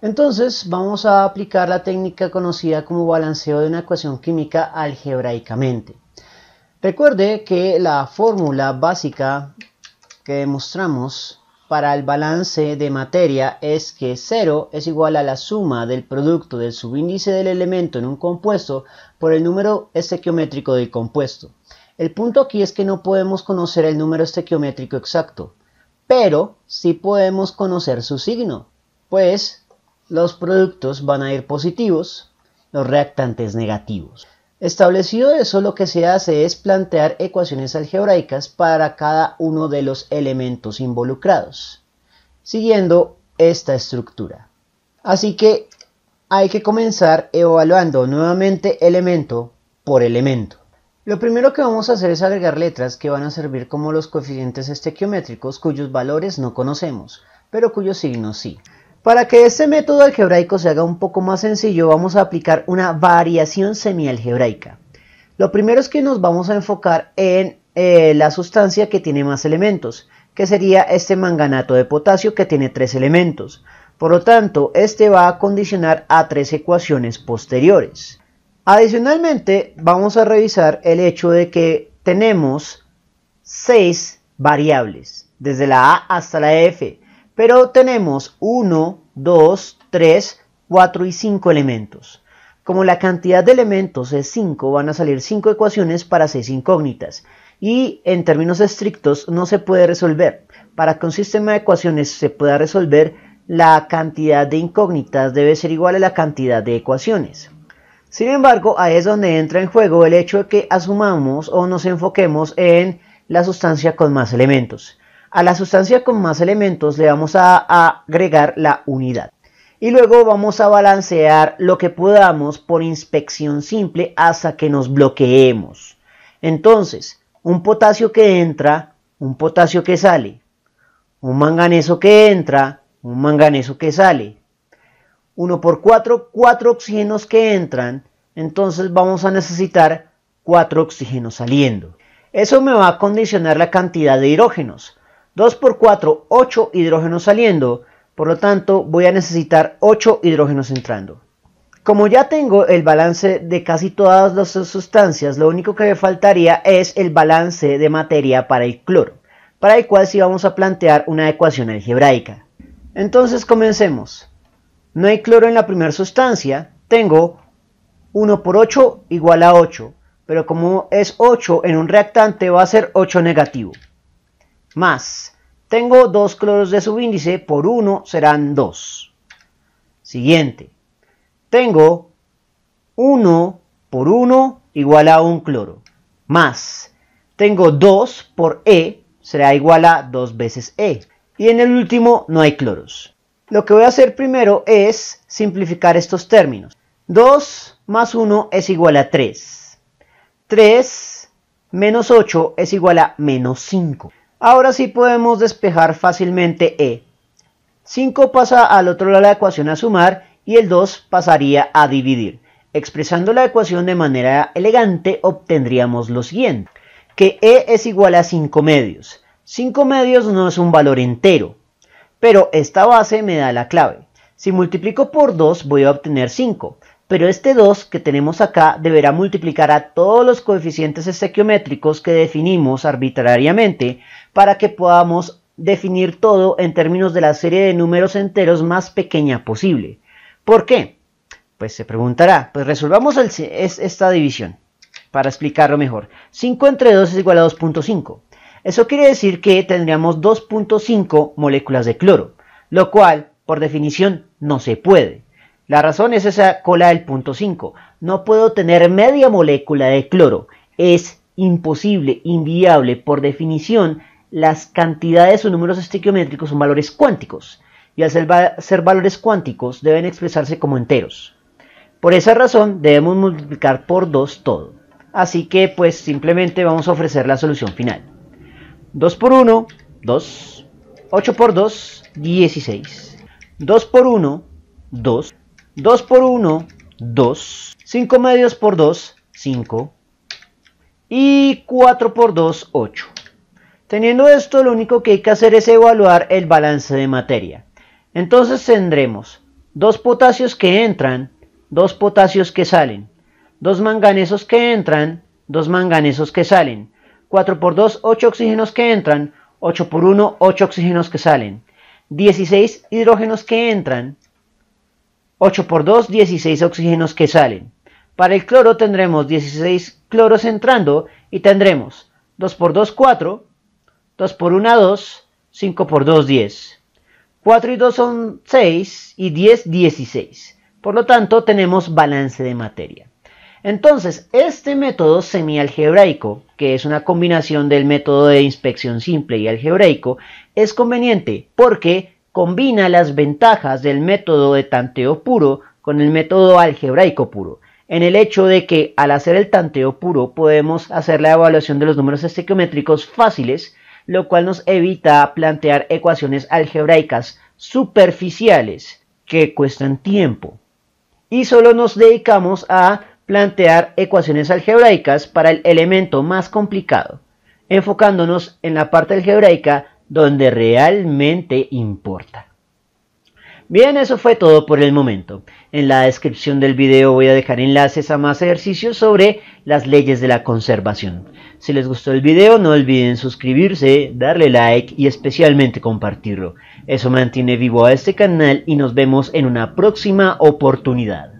Entonces vamos a aplicar la técnica conocida como balanceo de una ecuación química algebraicamente. Recuerde que la fórmula básica que demostramos para el balance de materia es que 0 es igual a la suma del producto del subíndice del elemento en un compuesto por el número estequiométrico del compuesto. El punto aquí es que no podemos conocer el número estequiométrico exacto, pero sí podemos conocer su signo, pues los productos van a ir positivos, los reactantes negativos. Establecido eso, lo que se hace es plantear ecuaciones algebraicas para cada uno de los elementos involucrados, siguiendo esta estructura. Así que hay que comenzar evaluando nuevamente elemento por elemento. Lo primero que vamos a hacer es agregar letras que van a servir como los coeficientes estequiométricos cuyos valores no conocemos, pero cuyos signos sí. Para que este método algebraico se haga un poco más sencillo, vamos a aplicar una variación semialgebraica. Lo primero es que nos vamos a enfocar en eh, la sustancia que tiene más elementos, que sería este manganato de potasio que tiene tres elementos. Por lo tanto, este va a condicionar a tres ecuaciones posteriores. Adicionalmente, vamos a revisar el hecho de que tenemos seis variables, desde la A hasta la F, pero tenemos uno 2, 3, 4 y 5 elementos. Como la cantidad de elementos es 5, van a salir 5 ecuaciones para 6 incógnitas. Y en términos estrictos no se puede resolver. Para que un sistema de ecuaciones se pueda resolver, la cantidad de incógnitas debe ser igual a la cantidad de ecuaciones. Sin embargo, ahí es donde entra en juego el hecho de que asumamos o nos enfoquemos en la sustancia con más elementos. A la sustancia con más elementos le vamos a, agregar la unidad. Y luego vamos a balancear lo que podamos por inspección simple hasta que nos bloqueemos. Entonces, un potasio que entra, un potasio que sale. Un manganeso que entra, un manganeso que sale. 1 por 4, 4 oxígenos que entran, entonces vamos a necesitar 4 oxígenos saliendo. Eso me va a condicionar la cantidad de hidrógenos. 2 por 4, 8 hidrógenos saliendo. Por lo tanto, voy a necesitar 8 hidrógenos entrando. Como ya tengo el balance de casi todas las sustancias, lo único que me faltaría es el balance de materia para el cloro, para el cual sí vamos a plantear una ecuación algebraica. Entonces comencemos. No hay cloro en la primera sustancia, tengo 1 por 8 igual a 8, pero como es 8 en un reactante va a ser 8 negativo más. Tengo dos cloros de subíndice, por 1 serán 2. Siguiente. Tengo 1 por 1 igual a un cloro, más. Tengo 2 por E, será igual a 2 veces E. Y en el último no hay cloros. Lo que voy a hacer primero es simplificar estos términos. 2 más 1 es igual a 3. 3 menos 8 es igual a menos 5. Ahora sí podemos despejar fácilmente E. 5 pasa al otro lado de la ecuación a sumar y el 2 pasaría a dividir. Expresando la ecuación de manera elegante obtendríamos lo siguiente, que E es igual a 5 medios. 5 medios no es un valor entero, pero esta base me da la clave. Si multiplico por 2 voy a obtener 5, pero este 2 que tenemos acá deberá multiplicar a todos los coeficientes estequiométricos que definimos arbitrariamente para que podamos definir todo en términos de la serie de números enteros más pequeña posible. ¿Por qué? Pues se preguntará, pues resolvamos esta división para explicarlo mejor. 5 entre 2 es igual a 2.5. Eso quiere decir que tendríamos 2.5 moléculas de cloro, lo cual, por definición, no se puede. La razón es esa cola del punto 5. No puedo tener media molécula de cloro. Es imposible, inviable, por definición, las cantidades o números estequiométricos son valores cuánticos, y al ser, ser, valores cuánticos deben expresarse como enteros. Por esa razón debemos multiplicar por 2 todo. Así que pues simplemente vamos a ofrecer la solución final. 2 por 1, 2. 8 por 2, 16. 2 por 1, 2. 2 por 1, 2. 5 medios por 2, 5. Y 4 por 2, 8. Teniendo esto, lo único que hay que hacer es evaluar el balance de materia. Entonces tendremos dos potasios que entran, dos potasios que salen, dos manganesos que entran, dos manganesos que salen, 4 por 2, 8 oxígenos que entran, 8 por 1, 8 oxígenos que salen, 16 hidrógenos que entran, 8 por 2, 16 oxígenos que salen. Para el cloro tendremos 16 cloros entrando y tendremos 2 por 2, 4, 2 por 1, 2, 5 por 2, 10. 4 y 2 son 6 y 10, 16. Por lo tanto, tenemos balance de materia. Entonces, este método semialgebraico, que es una combinación del método de inspección simple y algebraico, es conveniente porque combina las ventajas del método de tanteo puro con el método algebraico puro, en el hecho de que al hacer el tanteo puro podemos hacer la evaluación de los números estequiométricos fáciles, lo cual nos evita plantear ecuaciones algebraicas superficiales que cuestan tiempo. Y solo nos dedicamos a plantear ecuaciones algebraicas para el elemento más complicado, enfocándonos en la parte algebraica donde realmente importa. Bien, eso fue todo por el momento. En la descripción del video voy a dejar enlaces a más ejercicios sobre las leyes de la conservación. Si les gustó el video no olviden suscribirse, darle like y especialmente compartirlo. Eso mantiene vivo a este canal y nos vemos en una próxima oportunidad.